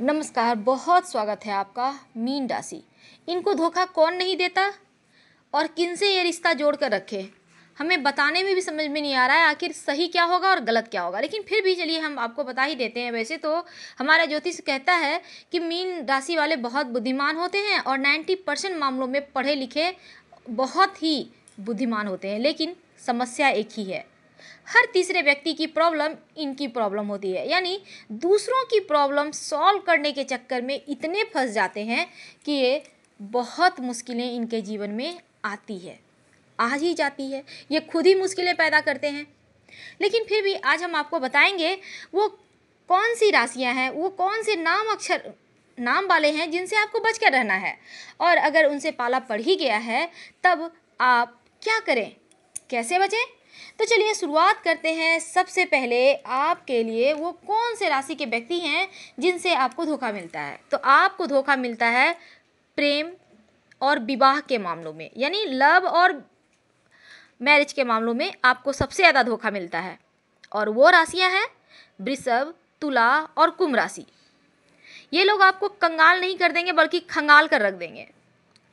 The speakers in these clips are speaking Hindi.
नमस्कार बहुत स्वागत है आपका मीन राशि इनको धोखा कौन नहीं देता और किन से ये रिश्ता जोड़ कर रखे हमें बताने में भी समझ में नहीं आ रहा है आखिर सही क्या होगा और गलत क्या होगा लेकिन फिर भी चलिए हम आपको बता ही देते हैं वैसे तो हमारा ज्योतिष कहता है कि मीन राशि वाले बहुत बुद्धिमान होते हैं और नाइन्टी परसेंट मामलों में पढ़े लिखे बहुत ही बुद्धिमान होते हैं लेकिन समस्या एक ही है हर तीसरे व्यक्ति की प्रॉब्लम इनकी प्रॉब्लम होती है यानी दूसरों की प्रॉब्लम सॉल्व करने के चक्कर में इतने फंस जाते हैं कि ये बहुत मुश्किलें इनके जीवन में आती है आ ही जाती है ये खुद ही मुश्किलें पैदा करते हैं लेकिन फिर भी आज हम आपको बताएंगे वो कौन सी राशियां हैं वो कौन से नाम अक्षर नाम वाले हैं जिनसे आपको बच कर रहना है और अगर उनसे पाला पड़ ही गया है तब आप क्या करें कैसे बचें तो चलिए शुरुआत करते हैं सबसे पहले आपके लिए वो कौन से राशि के व्यक्ति हैं जिनसे आपको धोखा मिलता है तो आपको धोखा मिलता है प्रेम और विवाह के मामलों में यानी लव और मैरिज के मामलों में आपको सबसे ज़्यादा धोखा मिलता है और वो राशियाँ हैं वृषभ तुला और कुंभ राशि ये लोग आपको कंगाल नहीं कर देंगे बल्कि खंगाल कर रख देंगे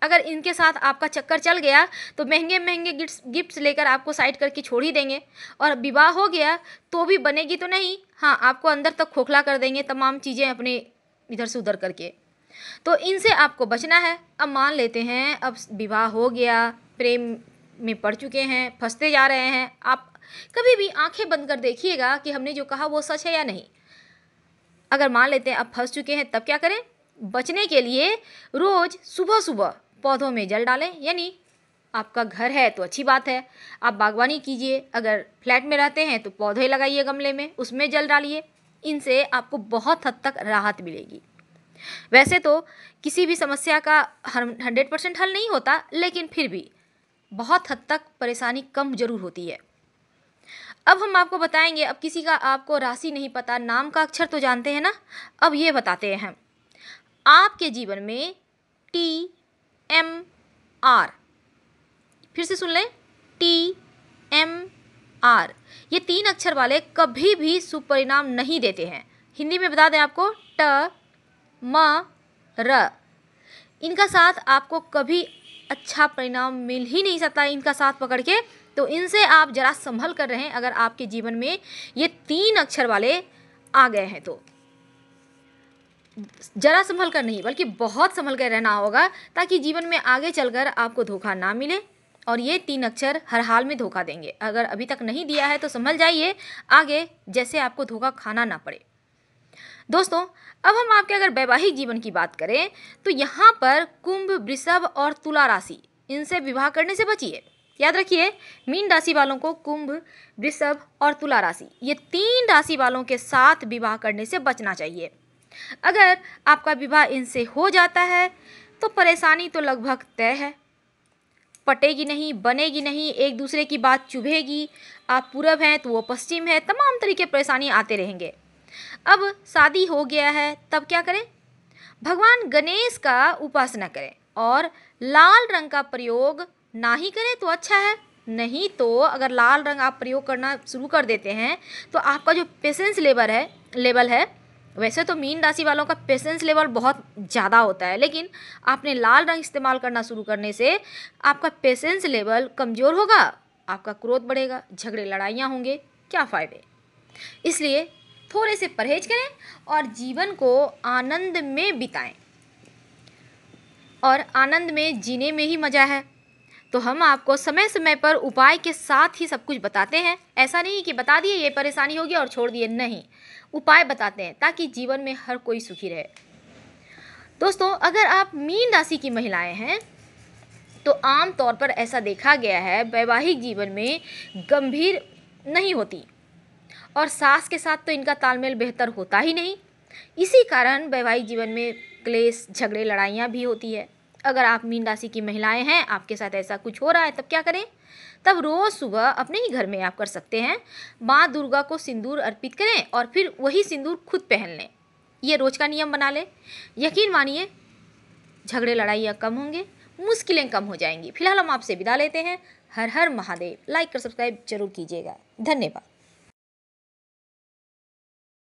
अगर इनके साथ आपका चक्कर चल गया तो महंगे महंगे गिफ्ट गिफ्ट्स लेकर आपको साइड करके छोड़ ही देंगे और विवाह हो गया तो भी बनेगी तो नहीं हाँ आपको अंदर तक खोखला कर देंगे तमाम चीज़ें अपने इधर से उधर करके तो इनसे आपको बचना है अब मान लेते हैं अब विवाह हो गया प्रेम में पड़ चुके हैं फंसते जा रहे हैं आप कभी भी आंखें बंद कर देखिएगा कि हमने जो कहा वो सच है या नहीं अगर मान लेते हैं आप फंस चुके हैं तब क्या करें बचने के लिए रोज़ सुबह सुबह पौधों में जल डालें यानी आपका घर है तो अच्छी बात है आप बागवानी कीजिए अगर फ्लैट में रहते हैं तो पौधे लगाइए गमले में उसमें जल डालिए इनसे आपको बहुत हद तक राहत मिलेगी वैसे तो किसी भी समस्या का हंड्रेड परसेंट हल नहीं होता लेकिन फिर भी बहुत हद तक परेशानी कम जरूर होती है अब हम आपको बताएंगे अब किसी का आपको राशि नहीं पता नाम का अक्षर तो जानते हैं ना अब ये बताते हैं हम आपके जीवन में टी एम आर फिर से सुन लें टी एम आर ये तीन अक्षर वाले कभी भी सुपरिणाम नहीं देते हैं हिंदी में बता दें आपको ट म र इनका साथ आपको कभी अच्छा परिणाम मिल ही नहीं सकता इनका साथ पकड़ के तो इनसे आप ज़रा संभल कर रहे हैं अगर आपके जीवन में ये तीन अक्षर वाले आ गए हैं तो जरा संभल कर नहीं बल्कि बहुत संभल कर रहना होगा ताकि जीवन में आगे चलकर आपको धोखा ना मिले और ये तीन अक्षर हर हाल में धोखा देंगे अगर अभी तक नहीं दिया है तो संभल जाइए आगे जैसे आपको धोखा खाना ना पड़े दोस्तों अब हम आपके अगर वैवाहिक जीवन की बात करें तो यहाँ पर कुंभ वृषभ और तुला राशि इनसे विवाह करने से बचिए याद रखिए मीन राशि वालों को कुंभ वृषभ और तुला राशि ये तीन राशि वालों के साथ विवाह करने से बचना चाहिए अगर आपका विवाह इनसे हो जाता है तो परेशानी तो लगभग तय है पटेगी नहीं बनेगी नहीं एक दूसरे की बात चुभेगी आप पूरब हैं तो वो पश्चिम है तमाम तरीके परेशानी आते रहेंगे अब शादी हो गया है तब क्या करें भगवान गणेश का उपासना करें और लाल रंग का प्रयोग ना ही करें तो अच्छा है नहीं तो अगर लाल रंग आप प्रयोग करना शुरू कर देते हैं तो आपका जो पेशेंस लेवल है लेवल है वैसे तो मीन राशि वालों का पेशेंस लेवल बहुत ज़्यादा होता है लेकिन आपने लाल रंग इस्तेमाल करना शुरू करने से आपका पेशेंस लेवल कमज़ोर होगा आपका क्रोध बढ़ेगा झगड़े लड़ाइयाँ होंगे क्या फ़ायदे इसलिए थोड़े से परहेज करें और जीवन को आनंद में बिताएं और आनंद में जीने में ही मज़ा है तो हम आपको समय समय पर उपाय के साथ ही सब कुछ बताते हैं ऐसा नहीं कि बता दिए ये परेशानी होगी और छोड़ दिए नहीं उपाय बताते हैं ताकि जीवन में हर कोई सुखी रहे दोस्तों अगर आप मीन राशि की महिलाएं हैं तो आम तौर पर ऐसा देखा गया है वैवाहिक जीवन में गंभीर नहीं होती और सास के साथ तो इनका तालमेल बेहतर होता ही नहीं इसी कारण वैवाहिक जीवन में क्लेश झगड़े लड़ाइयाँ भी होती है अगर आप मीन राशि की महिलाएं हैं आपके साथ ऐसा कुछ हो रहा है तब क्या करें तब रोज़ सुबह अपने ही घर में आप कर सकते हैं माँ दुर्गा को सिंदूर अर्पित करें और फिर वही सिंदूर खुद पहन लें ये रोज़ का नियम बना लें यकीन मानिए झगड़े लड़ाइयाँ कम होंगे मुश्किलें कम हो जाएंगी फिलहाल हम आपसे विदा लेते हैं हर हर महादेव लाइक और सब्सक्राइब जरूर कीजिएगा धन्यवाद